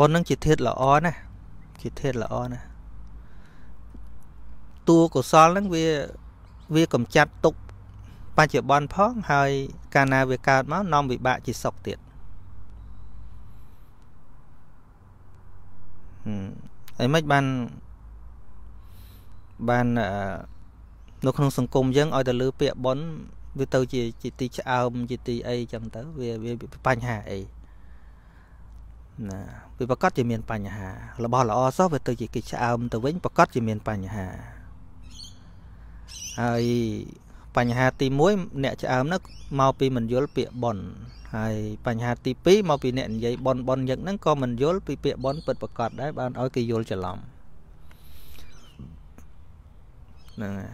បុណ្យនឹងជាធាតល្អណាស់ជាធាតល្អណាស់តួកុសលនឹងវាវាកំចាត់ទុកបច្ចុប្បន្នផង ហើយ កាលណាវាកើតមកនាំ វិបាកជាសុខទៀតហឹមអីមិនបានបាននៅក្នុងសង្គមយើងឲ្យតែលើពាក្យប៉ុនវាទៅជាជាទីឆ្អើមជាទីអីចឹងទៅវាវាបញ្ហាអីណាវាប្រកាសជាមានបញ្ហារបស់ល្អសោះវាទៅជាគេឆ្អើមទៅវិញប្រកាសជាមានបញ្ហាហើយបញ្ហាទី1អ្នកឆ្អើមនោះមកពីមិនយល់ពាក្យបនហើយបញ្ហាទី2មកពីអ្នកនិយាយបនបនយ៉ាងហ្នឹងក៏មិនយល់ពីពាក្យបនពិតប្រកបដែរបានឲ្យគេយល់ច្រឡំហ្នឹងហើយ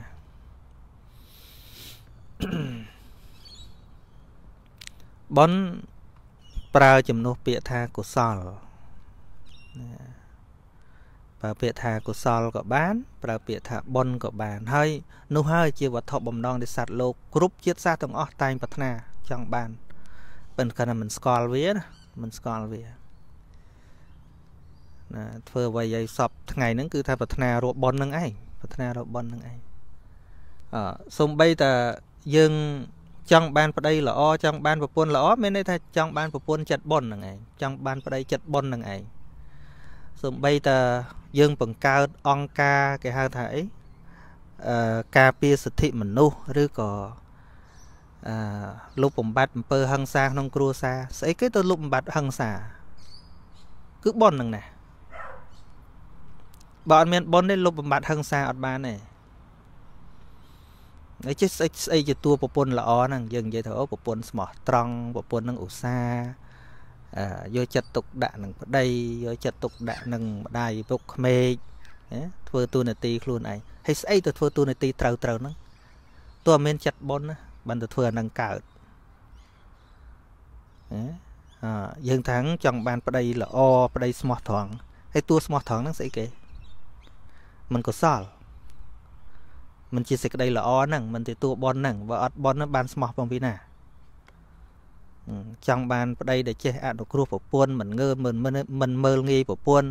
បនប្រើជំនួសពាក្យថាកុសលប្រើពាក្យថាកុសលក៏បាន ប្រើពាក្យថាបុណ្យក៏បានហើយនោះហើយជាវត្ថុបំណងនៃសត្វលោកគ្រប់ជាតិសាសទាំងអស់តែងប្រាថ្នាចង់បានប៉ុន្តែគាត់មិនស្គាល់វាណាមិនស្គាល់វាណាធ្វើអ្វីឲ្យសពថ្ងៃហ្នឹងគឺថាប្រាថ្នារបស់បុណ្យហ្នឹងឯងប្រាថ្នារបស់បុណ្យហ្នឹងឯងអឺសំបីតាយើងចង់បានប្តីល្អចង់បានប្រពន្ធល្អមានន័យថាចង់បានប្រពន្ធចិត្តបុណ្យហ្នឹងឯងចង់បានប្តីចិត្តបុណ្យហ្នឹងឯងសំបីតាយើងបង្កើតអង្គការគេហៅថាអីអឺការពារសិទ្ធិមនុស្សឬក៏អឺលុបបំបត្តិអំពើហិង្សាក្នុងគ្រួសារស្អីគេទៅលុបបំបត្តិហិង្សាគឺប៉ុននឹងណាបើអត់មានប៉ុនទេលុបបំបត្តិហិង្សាអត់បានទេហើយចេះស្អិចស្អីជាតួប្រពន្ធល្អហ្នឹងយើងនិយាយថាអូប្រពន្ធស្មោះត្រង់ប្រពន្ធនឹងឧស្សាហ៍យកចិត្តទុកដាក់នឹងប្តីយកចិត្តទុកដាក់នឹងម្ដាយពុកក្មេកណាធ្វើតួនាទីខ្លួនឯងហើយស្អីទៅធ្វើតួនាទីត្រូវត្រូវហ្នឹងទោះមានចិត្តបុណ្យណាបានទៅធ្វើអានឹងកើតណាអឺយើងថាចង់បាន ប្តីល្អប្តីស្មោះត្រង់ហើយតួស្មោះត្រង់ហ្នឹងស្អីគេມັນកុសលមិនជាសេចក្តីល្អហ្នឹងមិនទទួលបនហ្នឹងបើអត់បនហ្នឹងបានស្មោះផងពីណាចង់បាន ប្តីដែលចេះអនុគ្រោះប្រពន្ធមិនងើមិនមិនមើលងាយប្រពន្ធ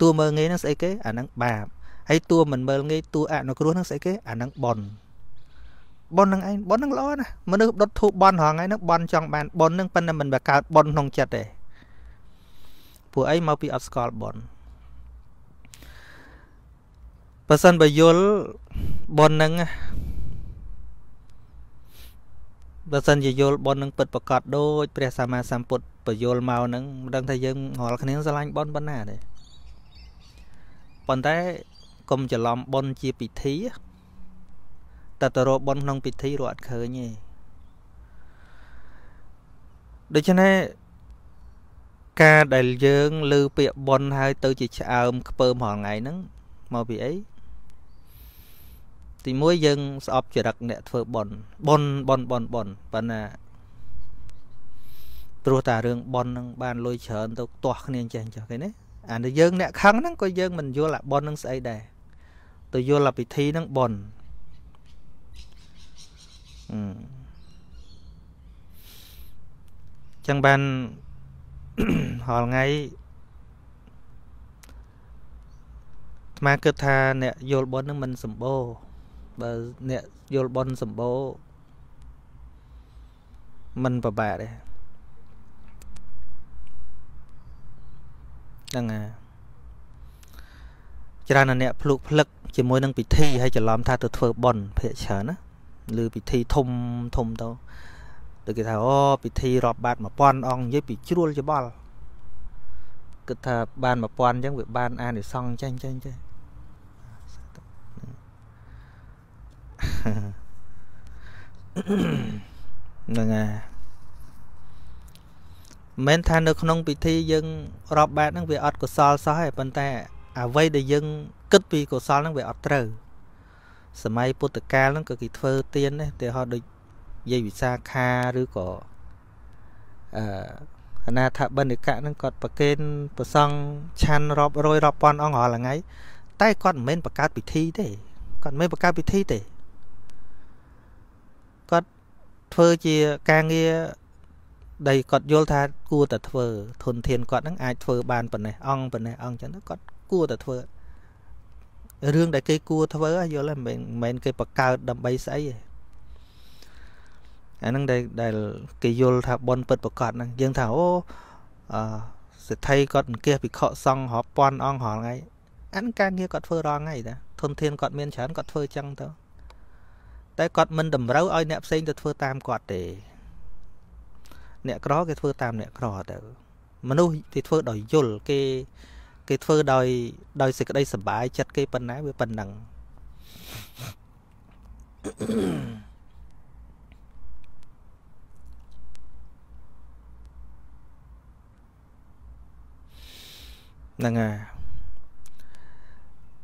តួមើលងាយហ្នឹងស្អីគេអាហ្នឹងបាបហើយតួមិនមើលងាយតួអនុគ្រោះហ្នឹងស្អីគេអាហ្នឹងបនបនហ្នឹងឯងបនហ្នឹងល្អណាស់មនុស្សដុតធូបបនហងៃហ្នឹងបនចង់បានបនហ្នឹងប៉ុន្តែមិនបកើតបនក្នុងចិត្តទេពួកអីមកពីអត់ស្គាល់បនបើសិនបើយល់បុណ្យហ្នឹងបើសិនជាយល់បុណ្យនឹងពិតប្រកបដូចព្រះសម្មាសម្ពុទ្ធបយល់មកហ្នឹងមិនដឹងថាយើងរាល់គ្នាស្រឡាញ់បុណ្យប៉ុណ្ណាទេប៉ុន្តែកុំច្រឡំបុណ្យជាពិធីតែទៅរកបុណ្យក្នុងពិធីរកអត់ឃើញទេដូច្នេះការដែលយើងលើពាក្យបុណ្យហើយទៅជាឆ្អើមខ្ពើមរាល់ថ្ងៃហ្នឹងមកពីអីទីមួយយើងស្អប់ចរិតអ្នកធ្វើប៉ុនប៉ុនប៉ុនប៉ុនប៉ុនប៉ុន្តែព្រោះតែរឿងប៉ុនហ្នឹងបានលុយច្រើនទៅទាស់គ្នាចេះចេះគេណាអានេះយើង អ្នកខឹងហ្នឹងក៏យើងមិនយល់អាប៉ុនហ្នឹងស្អីដែរទៅយល់អាពិធីហ្នឹងប៉ុនអឺចឹងបានរាល់ថ្ងៃអាគិតថា អ្នកយល់ប៉ុនហ្នឹងមិនសម្បូរបើអ្នកយល់បនសម្បូរមិនប្របាកទេហ្នឹងហើយច្រើនអ្នកភ្លុកភ្លឹកជាមួយនឹងពិធីហើយច្រឡំថាទៅធ្វើបនភាកច្រើនណាឬពិធីធំធំទៅទៅគេថាអូពិធីរាប់បាត1000អង្គនិយាយពីជ្រួលច្បល់គិតថាបាន1000អញ្ចឹងវាបាន អានិសង្ឃចឹងចឹងចឹងហ្នឹងហើយមិនថានៅ ក្នុងពិធី យើងរាប់បែបហ្នឹង វាអត់កុសលសោះទេប៉ុន្តែអ្វីដែលយើងគិតពីកុសលហ្នឹងវាអត់ត្រូវសម័យពុទ្ធកាលហ្នឹងក៏គេធ្វើទៀនដែរតែហោះដូចយាយវិសាខាឬក៏អឺអនាថបណ្ឌិកៈហ្នឹងគាត់ប្រកេនប្រសង់ឆាន់រាប់រយរាប់ពាន់អង្គរាល់ថ្ងៃតែគាត់មិនមែនបង្កើតពិធីទេគាត់មិនមែនបង្កើតពិធីទេធ្វើជាការងារដែលគាត់យល់ថាគួរតែធ្វើ ធនធានគាត់នឹងអាចធ្វើបានប៉ុណ្ណេះអង្គប៉ុណ្ណេះអង្គចឹងទៅគាត់គួរតែធ្វើរឿងដែលគេគួរធ្វើយល់ហ្នឹងមិនមែនគេបង្កើតដើម្បីស្អីទេអាហ្នឹងដែលដែលគេយល់ថាប៉ុនពិតប្រកបហ្នឹងយើងថាអូអឺសិទ្ធិគាត់អង្គាសពិខុសង្ឃរាប់ពាន់អង្គរាល់ថ្ងៃអានការងារគាត់ធ្វើរាល់ថ្ងៃតាធនធានគាត់មានច្រើនគាត់ធ្វើចឹងទៅតែគាត់មិនតម្រូវឲ្យអ្នកផ្សេងទៅធ្វើតាមគាត់ទេអ្នកក្រ គេធ្វើតាម អ្នកក្រទៅ មនុស្សគេធ្វើដោយយល់គេ គេធ្វើដោយ ដោយសេចក្តីសប្បាយចិត្តគេប៉ុណ្ណាវាប៉ុណ្ណឹងហ្នឹងហើយ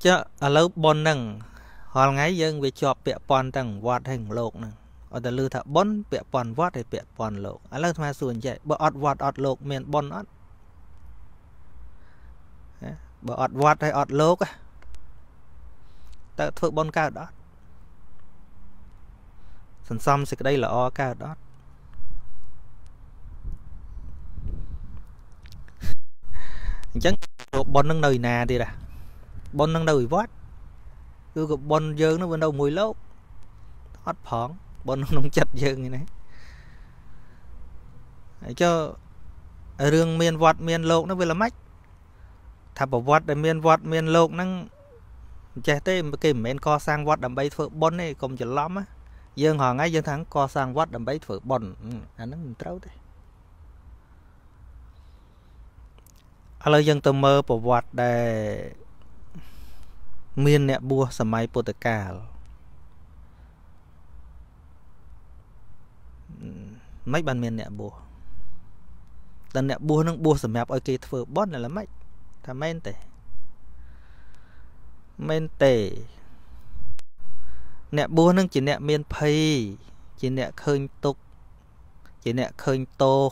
ចាឥឡូវប៉ុនហ្នឹងរាល់ថ្ងៃយើងវាជាប់ពាក់ព័ន្ធទាំងវត្តហើយលោកហ្នឹងអត់តែលឺថាប៉ុនពាក់ព័ន្ធវត្តហើយពាក់ព័ន្ធលោកឥឡូវអាត្មាសួរអញ្ចឹងបើអត់វត្តអត់លោកមានប៉ុនអត់បើអត់វត្តហើយអត់លោកតើធ្វើប៉ុនកើតអត់សន្សំសេចក្តីល្អកើតអត់អញ្ចឹងបុណ្យនឹងនៅឯណាទៀតហ៎បុណ្យនឹងនៅឯវត្តគឺក៏ប៉ុនយើងនោះវានៅមួយលោកអត់ផងប៉ុនក្នុងចិត្តយើងឯណាហើយចុះរឿងមានវត្តមានលោកនោះវាល្មិចថាប្រវត្តិដែលមានវត្តមានលោកហ្នឹងមិនចេះទេគេមិនមែនកសាងវត្តដើម្បី ធ្វើប៉ុនទេកុំច្រឡំណាយើងរហងៃយើងថាកសាងវត្តដើម្បីធ្វើប៉ុនអាហ្នឹងមិនត្រូវទេឥឡូវយើងទៅមើលប្រវត្តិដែលមានអ្នកបួសសម័យពុទ្ធកាលមិនបានមានអ្នកបួសតែអ្នកបួសនឹងបួសសម្រាប់ឲ្យគេធ្វើបន់ឡើយមិនថាមែនទេមែនទេ អ្នកបួសនឹងជាអ្នកមានភ័យជាអ្នកឃើញទុក្ខជាអ្នកឃើញទោស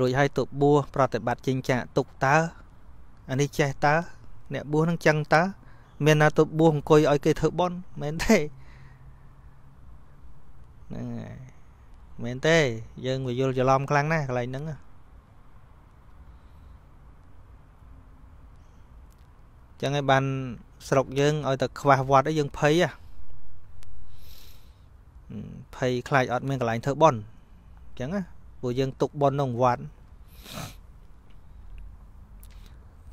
រួចហើយទៅបួសប្រតិបត្តិចិញ្ចាទុក្ខតើអានេះចេះតើអ្នកបួសនឹងចឹងតើមានណាទៅបួសអង្គុយឲ្យគេធ្វើបន់មែនទេហ្នឹងហើយមែនទេ យើងវាយល់ច្រឡំខ្លាំងណាស់កន្លែងហ្នឹងចឹងហើយបានស្រុកយើងឲ្យតែខ្វះវត្តឯងយើងភ័យហ៎ភ័យខ្លាចអត់មានកន្លែងធ្វើបន់ចឹងណាពួកយើងទុកបន់ក្នុងវត្ត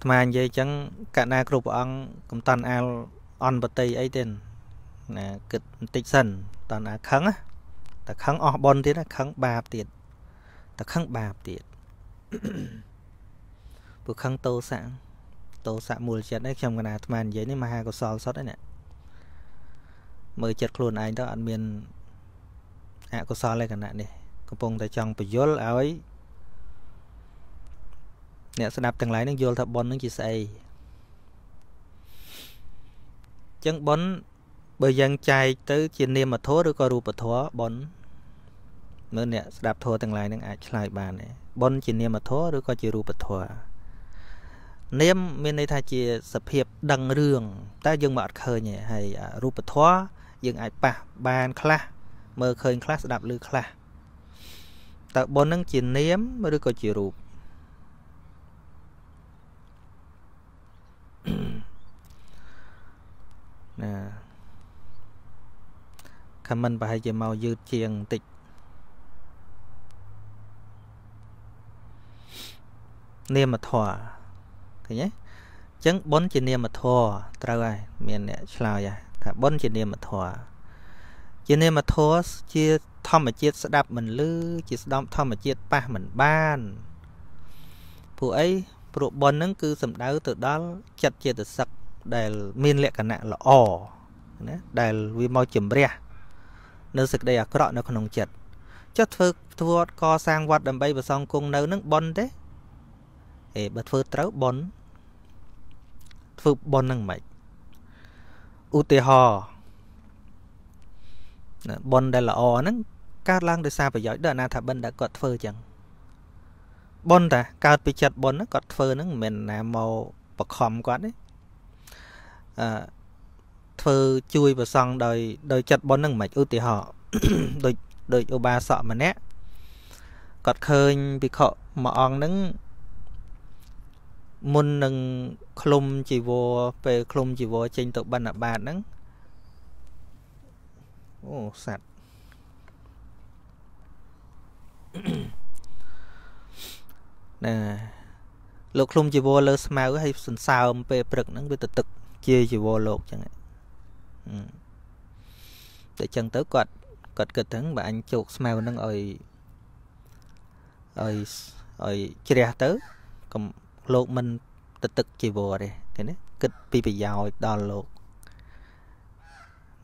ត្មានិយាយចឹងកណាគ្រប់ព្រះអង្គកំតាន់អាលអនបតីអីទេណាគិតបន្តិចសិនតណ្ហាខឹងតែខឹងអស់បនទៀតខឹងបាបទៀតតែខឹងបាបទៀតពួកខឹងតោសៈតោសៈមូលចិត្តនេះខ្ញុំកណាអាត្មានិយាយនេះមហាកុសលសុទ្ធឯណាមើលចិត្តខ្លួនឯងទៅអត់មានអកុសលឯកណៈនេះកំពុងតែចង់បញ្យលឲ្យអ្នកស្ដាប់ទាំងឡាយនឹងយល់ថាប៉ុននឹងជាស្អីចឹងប៉ុនបើយើងចែកទៅជានាមធម៌ឬក៏រូបធម៌ប៉ុនមើលអ្នកស្ដាប់ធម៌ទាំងឡាយនឹងអាចឆ្លើយបានទេប៉ុនជានាមធម៌ឬក៏ជារូបធម៌នាមមានន័យថាជាសភាព ដឹងរឿងតែយើងមិនអត់ឃើញទេហើយរូបធម៌យើងអាចប៉ះបានខ្លះមើលឃើញខ្លះស្ដាប់ឮខ្លះតើប៉ុននឹងជានាមឬក៏ជារូបណា comment ប្រហែលជាមកយឺតជាងបន្តិចនាមធម៌ឃើញទេអញ្ចឹងប៉ុនជានាមធម៌ត្រូវហើយមានអ្នកឆ្លើយថាប៉ុនជានាមធម៌ជានាមធម៌ជាធម្មជាតិស្ដាប់មិនឮជាស្ដាប់ធម្មជាតិប៉ះមិនបានពួកអីព្រោះប៉ុនហ្នឹងគឺសំដៅទៅដល់ចិត្តចេតសិកដែលមានលក្ខណៈល្អណាដែលវាមកជំរះនៅសេចក្តីអាក្រក់នៅ ក្នុង ចិត្តចុះធ្វើធ្វើកសាងវត្ត ដើម្បីប្រសងគង់នៅនឹងប៉ុនទេ អេបើធ្វើត្រូវប៉ុនធ្វើប៉ុននឹងមិនឧទាហរណ៍ប៉ុនដែលល្អហ្នឹងកើតឡើងដោយសារប្រយោជន៍ដល់អនាថាបិណ្ឌដែលគាត់ធ្វើចឹងប៉ុនតាកើតពីចិត្តប៉ុនគាត់ធ្វើហ្នឹងមិនមែនណាមកបខំគាត់ទេអឺធ្វើជួយ ប្រសង់ដោយដោយចិត្តប៉ុនហ្នឹងមិនឧទាហរណ៍ដូចដូចឧបាសកម្នាក់គាត់ឃើញភិក្ខុមួយអង្គហ្នឹងមុននឹងឃុំជីវរពេលឃុំជីវរចេញទៅបណ្ឌបាតហ្នឹងអូសัตว์ណាលោកឃុំជីវរលើស្មៅហើយសន្សើមពេលព្រឹកហ្នឹងវាទៅទឹកជាជីវរលោកចឹងតែចឹងទៅគាត់គាត់គិតថាបើអញជោគស្មៅនឹងឲ្យឲ្យឲ្យជ្រះទៅកុំលោកមិនទៅទឹកជីវរទេឃើញទេគិតពីប្រយោជន៍ដល់លោក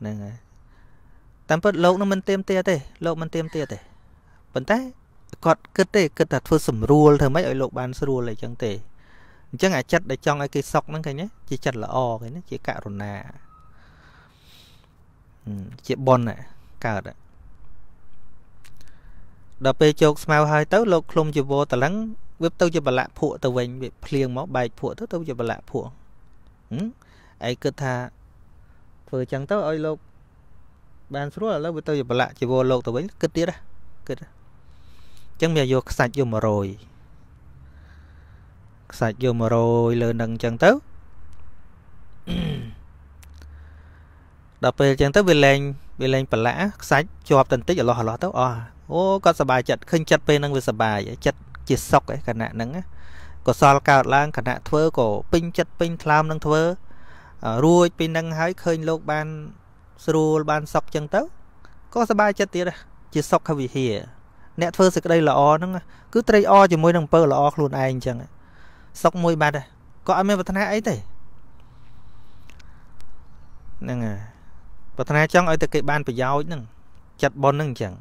ហ្នឹងហើយតាមពិតលោកនឹងមិនเตรียมទៀតទេ លោកមិនเตรียมទៀតទេប៉ុន្តែគាត់គិតទេគិតថាធ្វើសម្រួលធ្វើម៉េចឲ្យលោកបានស្រួលអីចឹងទេអញ្ចឹងអាចិត្តដែលចង់ឲ្យគេសុខហ្នឹងឃើញទេជាចិត្តល្អឃើញទេជាករុណាជាប៉ុនកើតដល់ពេលជោគស្មៅហើយ ទៅលោកឃុំជីវរតលឹងវាទៅជាបលាក់ភក់ទៅវិញវាភ្លៀងមកបែកភក់ទៅទៅជាបលាក់ភក់អីគិតថាធ្វើចឹងទៅឲ្យលោកបានស្រួលឥឡូវវាទៅជាបលាក់ជីវរលោកទៅវិញគិតទៀតគិតអញ្ចឹងវាយកខ្សាច់យក100ខ្សាច់យកមករយលើនឹងអញ្ចឹងទៅដល់ពេលអញ្ចឹងទៅវាលែងវាលែងប្រឡាក់ខ្សាច់ជាប់តន្តិចអលោះអលោះទៅអស់អូគាត់សប្បាយចិត្តឃើញចិត្តពេលហ្នឹងវាសប្បាយចិត្តជាសុខឯខណៈហ្នឹងកុសលកើតឡើងខណៈធ្វើក៏ពេញចិត្តពេញថ្លើមនឹងធ្វើរួចពីនឹងហើយឃើញលោកបាន ស្រួលបានសុខចឹងទៅក៏សប្បាយចិត្តទៀតជាសុខវិហារអ្នកធ្វើសេចក្តីល្អហ្នឹង គឺត្រេកអរជាមួយនឹងអំពើល្អខ្លួនឯងចឹងសុកមួយបាត់គាត់អត់មានប្រាថ្នាអីទេហ្នឹងហើយប្រាថ្នាចង់ឲ្យតែគេបានប្រយោជន៍ហ្នឹងចិត្តប៉ុនហ្នឹងអញ្ចឹង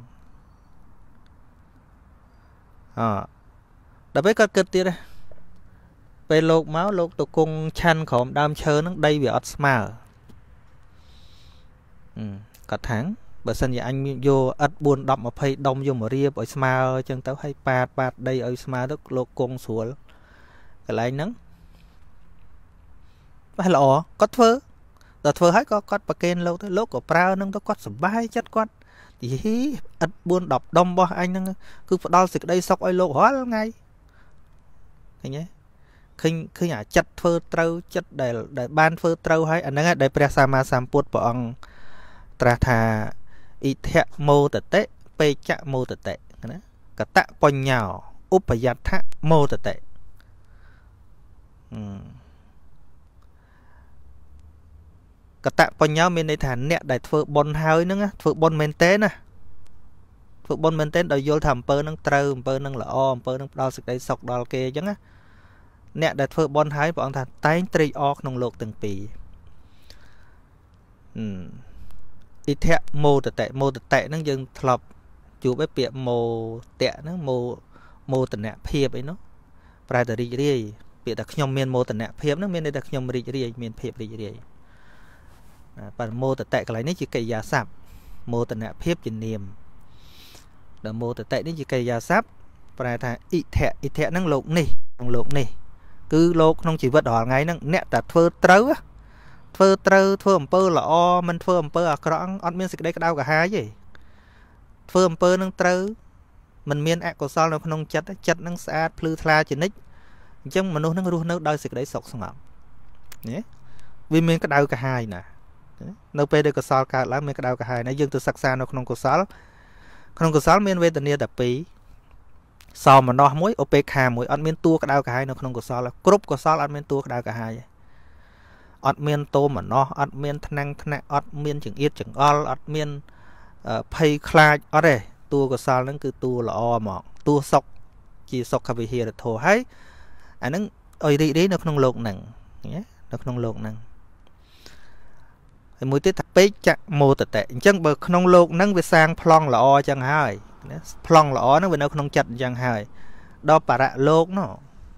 អដល់ពេលគាត់គិតទៀតពេលលោកមកលោកទៅគង់ឆាន់ក្រោមដើមឈើហ្នឹងដីវាអត់ស្មើគាត់ថាងបើសិនជាអញយកឥត4 10 20ដុំយកមករៀបឲ្យស្មើអញ្ចឹងទៅឲ្យប៉ាតប៉ាតដីឲ្យស្មើទៅលោកគង់ស្រួលកន្លែងហ្នឹងបាទល្អគាត់ធ្វើដល់ធ្វើហើយក៏គាត់ប្រកេនលោកទៅលោកក៏ប្រើនឹងទៅគាត់សុបាយចិត្តគាត់ទីឥត4 10ដុំរបស់អញហ្នឹងគឺផ្ដាល់សេចក្តីសុខឲ្យលោករាល់ថ្ងៃឃើញទេឃើញឃើញអាចិត្តធ្វើត្រូវចិត្តដែលដែលបានធ្វើត្រូវហើយអាហ្នឹងដែរព្រះសម្មាសម្ពុទ្ធព្រះអង្គត្រាស់ថាអិធមោតតិពេចៈមោតតិណាកតៈបញ្ញោឧបយត្ថមោតតិកតបញ្ញោមានន័យថាអ្នកដែលធ្វើបុណ្យហើយហ្នឹងធ្វើបុណ្យមែនទេណាធ្វើបុណ្យមែនទេដោយយល់ថាអំពើហ្នឹងត្រូវអំពើហ្នឹងល្អអំពើហ្នឹងផ្ដល់សេចក្តីសុខដល់គេអញ្ចឹងណាអ្នកដែលធ្វើបុណ្យហើយព្រះអង្គថាតែងត្រេកអរក្នុងលោកទាំងពីរអ៊ីធៈមោតតៈមោតតៈហ្នឹងយើងធ្លាប់ជួបឯពាក្យមោតៈហ្នឹងមោមោតនៈភាពអីនោះ ប្រែតែរីករាយពាក្យថាខ្ញុំមានមោទនភាពហ្នឹងមានន័យថាខ្ញុំរីករាយមានភាពរីករាយបាទមោទតៈកន្លែងនេះជាកិរិយាសព្ទមោទនភាពជានាមដល់មោទតៈនេះជាកិរិយាសព្ទប្រែថាអិធៈអិធៈហ្នឹងលោកនេះក្នុងលោកនេះ គឺលោកក្នុងជីវិតរាល់ថ្ងៃហ្នឹងអ្នកតែធ្វើត្រូវធ្វើត្រូវធ្វើអំពើល្អមិនធ្វើអំពើអាក្រក់អត់មានសេចក្តីក្តៅកាហាយទេធ្វើអំពើនឹងត្រូវមិនមាន អកុសលនៅក្នុងចិត្តចិត្តនឹងស្អាតភ្លឺថ្លាជានិច្ចអញ្ចឹងមនុស្សនឹងរស់នៅដោយសេចក្តីសុខស្ងប់ណាវាមានក្តៅកាហាយណានៅពេលដែលកុសលកើតឡើងមានក្តៅកាហាយណាយើងទៅសិក្សានៅក្នុងកុសលក្នុងកុសលមានវេទនាតែ2សោមនស្សមួយឧបេក្ខាមួយអត់មានតួក្តៅកាហាយនៅក្នុងកុសលគ្រប់កុសលអត់មានតួក្តៅកាហាយទេអត់មានតោមណោះអត់មានថ្នាំងថ្នាក់អត់មានចង្អៀតចង្អល់អត់មានភ័យខ្លាចអត់ទេតួកុសលហ្នឹងគឺតួល្អហ្មងតួសុខជាសុខវិហារធម៌ហើយអាហ្នឹងឲ្យរីករាយនៅក្នុងលោកហ្នឹងណានៅក្នុងលោកហ្នឹងហើយមួយទៀតថាពេកចមោតតៈអញ្ចឹងបើក្នុងលោកហ្នឹងវាសាងប្លង់ល្អអញ្ចឹងហើយណាប្លង់ល្អហ្នឹងវានៅក្នុងចិត្តអញ្ចឹងហើយដល់បរៈលោកនោះ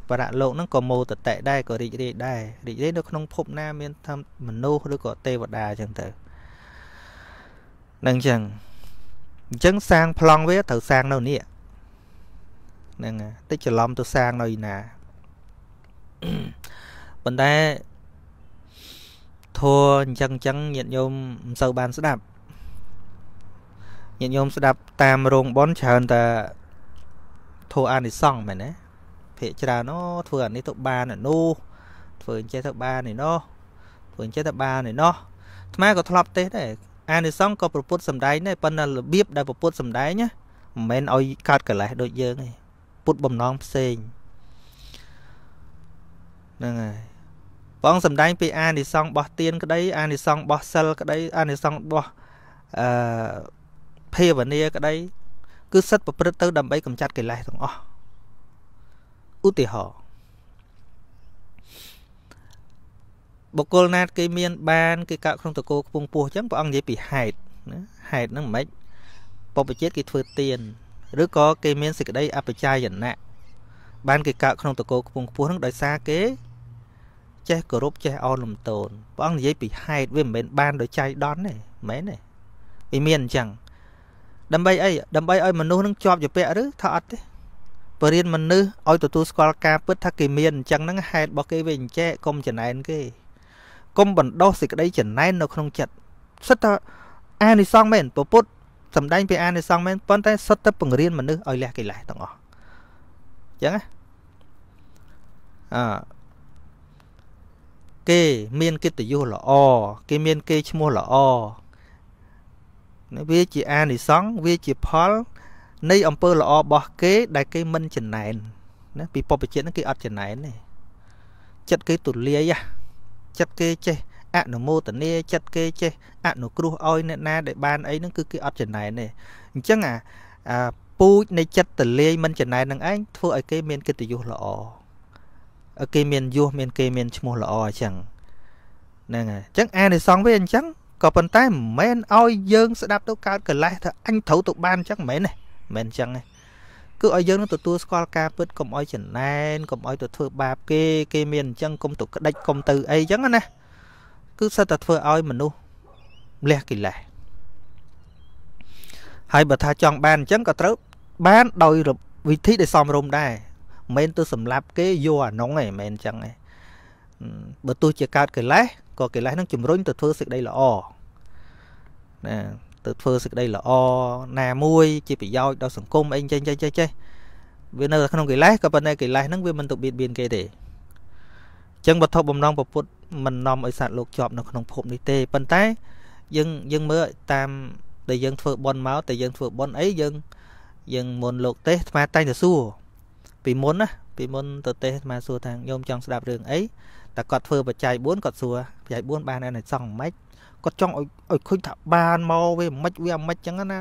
បរៈលោកហ្នឹងក៏មោទតៈដែរក៏រីករាយដែររីករាយនៅក្នុងភពណាមានធម្មមនុស្សឬក៏ទេវតាអញ្ចឹងទៅនឹងអញ្ចឹងអញ្ចឹងសាងប្លង់វាត្រូវសាងនៅនេះហ្នឹងតែច្រឡំទៅសាងនៅឯណាប៉ុន្តែធัวអញ្ចឹងអញ្ចឹងញាតិញោមមិនសូវបានស្ដាប់ញាតិញោមស្ដាប់តាមរោងបនច្រើនតែធัวអានិសង្ឃមែនណាភាកច្រើនអូធ្វើអានេះទៅបានអានោះធ្វើអញ្ចេះទៅបាននេះនោះធ្វើអញ្ចេះទៅបាននេះនោះថ្មក៏ធ្លាប់ទេដែរអានិសង្ឃក៏ប្រពុតសំដែងដែរប៉ុន្តែរបៀបដែលប្រពុតសំដែងណាមិនមែនឲ្យកើតកលេសដូចយើងទេពុតបំណងផ្សេងហ្នឹងហើយបងសំដែងពីអានិសង្សរបស់ទៀនក្តី អានិសង្សរបស់សិលក្តី អានិសង្សរបស់អឺភាវនាក្តីគឺសិតប្រព្រឹត្តទៅដើម្បីកម្ចាត់កិលេសទាំងអស់ឧទាហរណ៍បុគ្គលណាតគេមាន បានគេកើតក្នុងតកោខ្ពងពោះអញ្ចឹងព្រះអង្គនិយាយពីហេតុណាហេតុហ្នឹងមិនបព្វជិតគេធ្វើទៀនឬក៏គេមានសេចក្តីអបជាយណៈបានគេកើតក្នុងតកោខ្ពងពោះហ្នឹងដោយសារគេចេះគោរពចេះអោនលំទោនព្រះអង្គនិយាយពីហេតុវាមិនមែនបានដោយចៃដន្យទេមែនទេវាមានអញ្ចឹងដើម្បីអីដើម្បីឲ្យមនុស្សនឹងជាប់ជាពាក់ឬថាអត់ទេបរិញ្ញាមនុស្សឲ្យទទួលស្គាល់ការពិតថាគេមានអញ្ចឹងហ្នឹងហេតុរបស់គេវាអញ្ចេះកុំចំណែនគេកុំបណ្ដោះសេចក្តីចំណែននៅក្នុងចិត្តសិតថាអានិសង្ឃមែនពពុទ្ធសំដែងពីអានិសង្ឃមែនប៉ុន្តែសិតតែបង្រៀនមនុស្សឲ្យលះកិលេសទាំងអស់អញ្ចឹងណាអឺគេមានកិត្តិយសល្អគេមានគេឈ្មោះល្អវាជាអានិសង្ឃវាជាផលនៃអំពើល្អរបស់គេដែលគេមិនចំណែនណាពីពុព្វជាតិហ្នឹងគេអត់ចំណែនទេចិត្តគេទូលាយចិត្តគេចេះអនុមោទនាចិត្តគេចេះអនុគ្រោះឲ្យអ្នកណាដែលបានអីហ្នឹងគឺគេអត់ចំណែនទេអញ្ចឹងអាពូជនៃចិត្តតលាយមិនចំណែននឹងឯងធ្វើឲ្យគេមានកិត្តិយសល្អគេមានយសមានគេមានឈ្មោះល្អអញ្ចឹងហ្នឹងហើយអញ្ចឹងអានិសងវាអញ្ចឹងក៏ប៉ុន្តែមិនមែនឲ្យយើងស្ដាប់ទៅកើតកលេសថាអញត្រូវទៅបានអញ្ចឹងមិនមែនទេមិនមែនអញ្ចឹងទេគឺឲ្យយើងនឹងទទួលស្គាល់ការពិតកុំឲ្យចំណែនកុំឲ្យទៅធ្វើបាប គេគេមានអញ្ចឹងកុំទៅក្តិចកុំទៅអីអញ្ចឹងណាគឺសិតតែធ្វើឲ្យមនុស្សម្លះកិលេសហើយបើថាចង់បានអញ្ចឹងក៏ត្រូវបានដោយវិធីដែលសមរម្យដែរមិនទៅសម្លាប់គេយកអានុងឯងមិនអញ្ចឹងឯងបើទោះជាកើតកិលេសក៏កិលេសនឹងជំរុញទៅធ្វើសេចក្តីល្អណាទៅធ្វើសេចក្តីល្អណាមួយ ជាប្រយោជន៍ដល់សង្គមអីចេះចេះចេះចេះវានៅក្នុងកិលេសក៏ប៉ុន្តែកិលេសហ្នឹងវាមិនទៅបៀតបៀនគេទេអញ្ចឹងវត្ថុបំណងពពុទ្ធមិននាំឲ្យសត្វលោកជាប់នៅក្នុងភពនេះទេប៉ុន្តែយើងយើងមើលតាមដែលយើងធ្វើបន់មកតែយើងធ្វើបន់អីយើង យើងមុនលោកទេស្មាតែងតែសួរពីមុនណាពីមុនទៅទេសអាសួរថាញោមចង់ស្ដាប់រឿងអីតែគាត់ធ្វើបច្ច័យ4គាត់សួរបច្ច័យ4បានអានសង់មិនគាត់ចង់ឲ្យឲ្យឃើញថាបានមកវាមិនវាមិនចឹងណា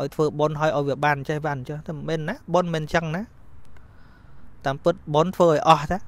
ឲ្យធ្វើប៉ុនឲ្យឲ្យវាបានចេះបានចេះតែមិនមែនណាប៉ុនមិនចឹងណាតាមពិតប៉ុនធ្វើឲ្យអស់តា